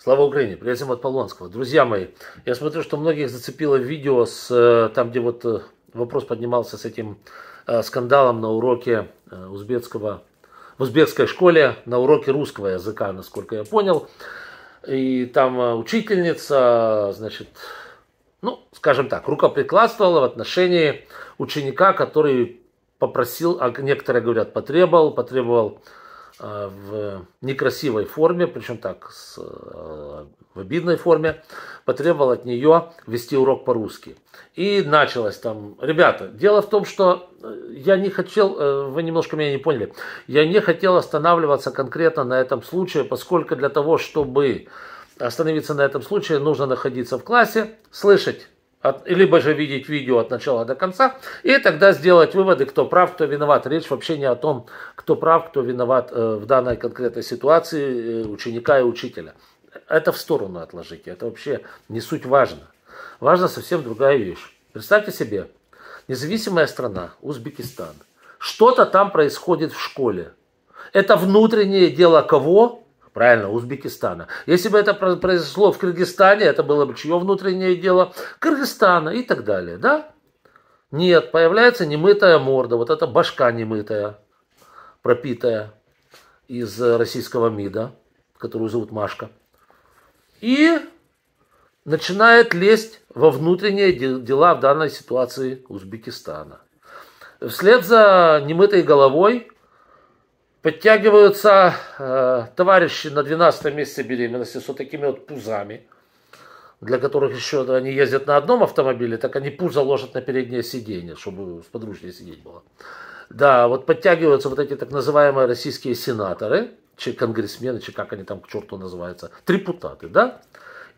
Слава Украине! Приветствуем от Полонского. Друзья мои, я смотрю, что многих зацепило видео с э, там, где вот э, вопрос поднимался с этим э, скандалом на уроке узбекского, в узбекской школе, на уроке русского языка, насколько я понял. И там учительница, значит, ну, скажем так, рукоприкладствовала в отношении ученика, который попросил, а некоторые говорят, потребовал, потребовал Э, в некрасивой форме, причем так, с, э, в обидной форме, потребовал от нее вести урок по-русски. И началось там, ребята, дело в том, что э, я не хотел, вы немножко меня не поняли, я не хотел останавливаться конкретно на этом случае, поскольку для того, чтобы остановиться на этом случае, нужно находиться в классе, слышать от, либо же видеть видео от начала до конца, и тогда сделать выводы, кто прав, кто виноват. Речь вообще не о том, кто прав, кто виноват э, в данной конкретной ситуации э, ученика и учителя. Это в сторону отложите, это вообще не суть важно. Важна совсем другая вещь. Представьте себе, независимая страна, Узбекистан, что-то там происходит в школе. Это внутреннее дело кого? Правильно, Узбекистана. Если бы это произошло в Кыргызстане, это было бы чье внутреннее дело? Кыргызстана и так далее, да? Нет, появляется немытая морда, вот эта башка немытая, пропитая из э, российского МИДа, которую зовут Машка. И начинает лезть во внутренние дела в данной ситуации Узбекистана. Вслед за немытой головой Подтягиваются э, товарищи на 12 месяце беременности с вот такими вот пузами, для которых еще они ездят на одном автомобиле, так они пузо ложат на переднее сиденье, чтобы с сподручнее сидеть было. Да, вот подтягиваются вот эти так называемые российские сенаторы, чи конгрессмены, чи как они там к черту называются, трипутаты, да?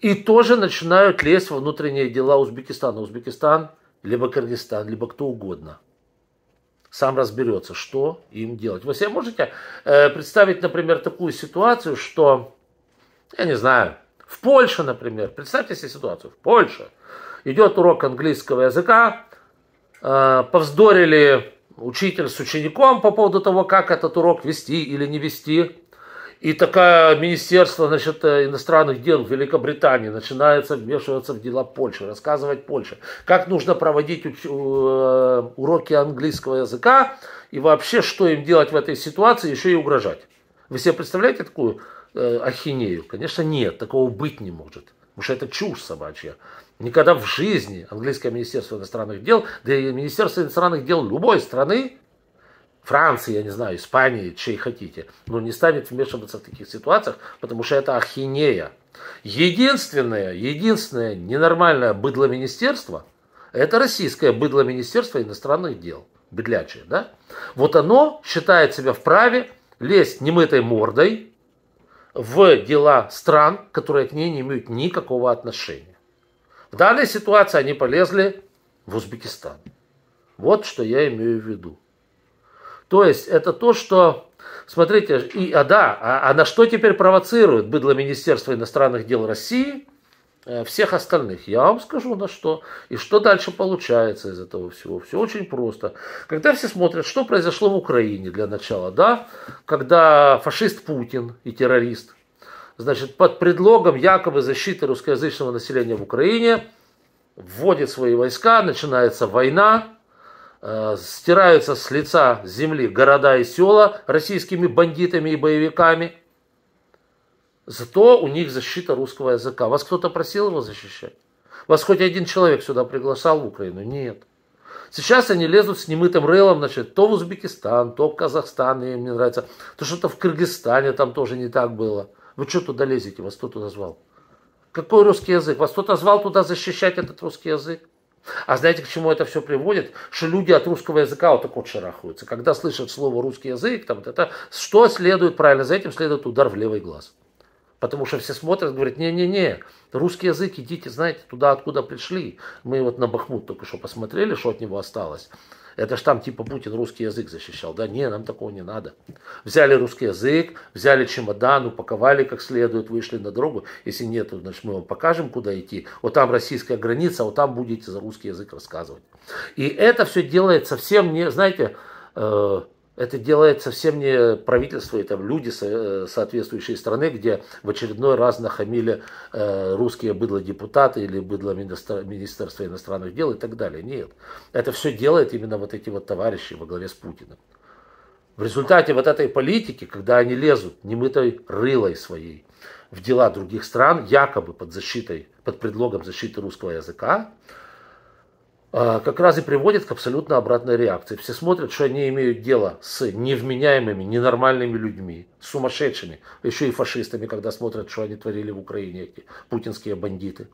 И тоже начинают лезть во внутренние дела Узбекистана. Узбекистан, либо Кыргызстан, либо кто угодно – сам разберется, что им делать. Вы себе можете э, представить, например, такую ситуацию, что, я не знаю, в Польше, например, представьте себе ситуацию, в Польше идет урок английского языка, э, повздорили учитель с учеником по поводу того, как этот урок вести или не вести. И такое Министерство значит, э, иностранных дел Великобритании начинается вмешиваться в дела Польши, рассказывать Польше, как нужно проводить уч- э, уроки английского языка и вообще, что им делать в этой ситуации, еще и угрожать. Вы себе представляете такую э, ахинею? Конечно, нет, такого быть не может. Потому что это чушь собачья. Никогда в жизни английское министерство иностранных дел, да и министерство иностранных дел любой страны Франции, я не знаю, Испании, чей хотите, но не станет вмешиваться в таких ситуациях, потому что это ахинея. Единственное, единственное ненормальное быдло министерство – это российское быдло министерство иностранных дел, бедлячее, да? Вот оно считает себя вправе лезть немытой мордой в дела стран, которые к ней не имеют никакого отношения. В данной ситуации они полезли в Узбекистан. Вот что я имею в виду. То есть это то, что, смотрите, и, а да, а, а на что теперь провоцирует быдло Министерства иностранных дел России э, всех остальных? Я вам скажу на что. И что дальше получается из этого всего? Все очень просто. Когда все смотрят, что произошло в Украине для начала, да, когда фашист Путин и террорист, значит, под предлогом якобы защиты русскоязычного населения в Украине вводит свои войска, начинается война, Э, стираются с лица земли города и села российскими бандитами и боевиками. Зато у них защита русского языка. Вас кто-то просил его защищать? Вас хоть один человек сюда приглашал в Украину? Нет. Сейчас они лезут с немытым рейлом, значит, то в Узбекистан, то в Казахстан, им мне нравится, то что-то в Кыргызстане там тоже не так было. Вы что туда лезете? Вас кто туда звал? Какой русский язык? Вас кто-то звал туда защищать этот русский язык? А знаете, к чему это все приводит? Что люди от русского языка вот так вот шарахаются. Когда слышат слово русский язык, там, вот это, что следует правильно за этим? Следует удар в левый глаз. Потому что все смотрят, говорят, не-не-не, русский язык, идите, знаете, туда, откуда пришли. Мы вот на Бахмут только что посмотрели, что от него осталось. Это ж там типа Путин русский язык защищал. Да не, нам такого не надо. Взяли русский язык, взяли чемодан, упаковали как следует, вышли на дорогу. Если нет, значит мы вам покажем, куда идти. Вот там российская граница, вот там будете за русский язык рассказывать. И это все делает совсем не, знаете, э, это делает совсем не правительство и там люди э, соответствующие страны, где в очередной раз нахамили э, русские быдло депутаты или быдло Министерства иностранных дел и так далее. Нет. Это все делает именно вот эти вот товарищи во главе с Путиным. В результате вот этой политики, когда они лезут немытой рылой своей в дела других стран, якобы под защитой, под предлогом защиты русского языка, а, как раз и приводит к абсолютно обратной реакции. Все смотрят, что они имеют дело с невменяемыми, ненормальными людьми, сумасшедшими, еще и фашистами, когда смотрят, что они творили в Украине, эти путинские бандиты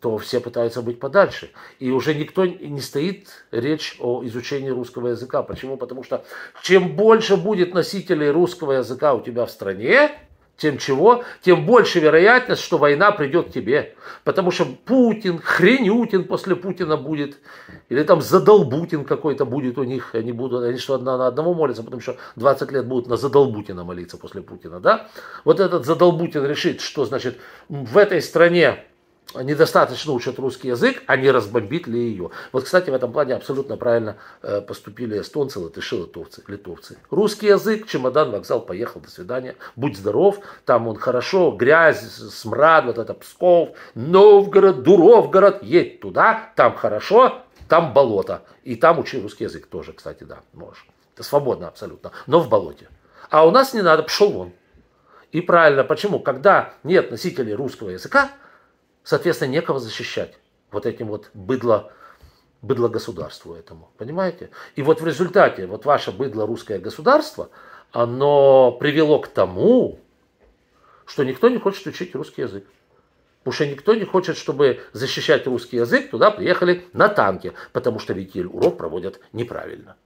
то все пытаются быть подальше. И уже никто не стоит речь о изучении русского языка. Почему? Потому что чем больше будет носителей русского языка у тебя в стране, тем чего, тем больше вероятность, что война придет к тебе. Потому что Путин, хренютин после Путина будет, или там задолбутин какой-то будет у них, они будут, они что, на, на одного молятся, потому что 20 лет будут на задолбутина молиться после Путина, да? Вот этот задолбутин решит, что значит в этой стране недостаточно учат русский язык, а не разбомбит ли ее. Вот, кстати, в этом плане абсолютно правильно э, поступили эстонцы, латыши, литовцы, литовцы. Русский язык, чемодан, вокзал, поехал, до свидания. Будь здоров, там он хорошо, грязь, смрад, вот это Псков, Новгород, Дуровгород, едь туда, там хорошо, там болото. И там учи русский язык тоже, кстати, да, можешь. Это свободно абсолютно, но в болоте. А у нас не надо, пошел вон. И правильно, почему? Когда нет носителей русского языка, Соответственно, некого защищать вот этим вот быдло, быдло государству этому. Понимаете? И вот в результате вот ваше быдло русское государство, оно привело к тому, что никто не хочет учить русский язык. Потому что никто не хочет, чтобы защищать русский язык, туда приехали на танке, потому что ведь урок проводят неправильно.